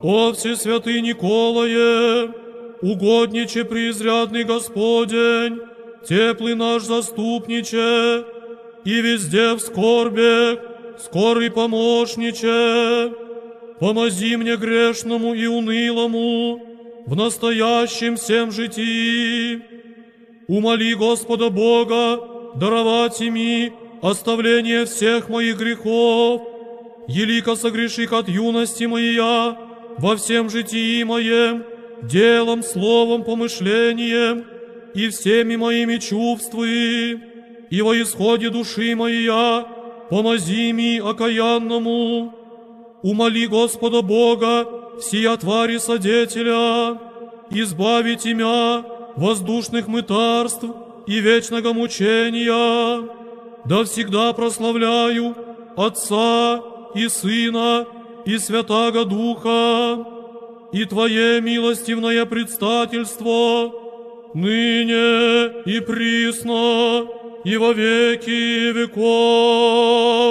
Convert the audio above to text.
О Всесвятый Николае, угодниче преизрядный Господень, теплый наш заступниче, и везде в скорбе, скорый помощниче, помози мне грешному и унылому в настоящем всем житии. Умоли Господа Бога даровать ими оставление всех моих грехов, елико согреших от юности моя, во всем житии моем, делом, словом, помышлением и всеми моими чувствами, и во исходе души моя, помози ми окаянному. Умоли Господа Бога, сия твари содетеля, избави тебя воздушных мытарств и вечного мучения. Да всегда прославляю Отца и Сына и Святаго Духа, и Твое милостивное предстательство, ныне и присно, и во веки веков.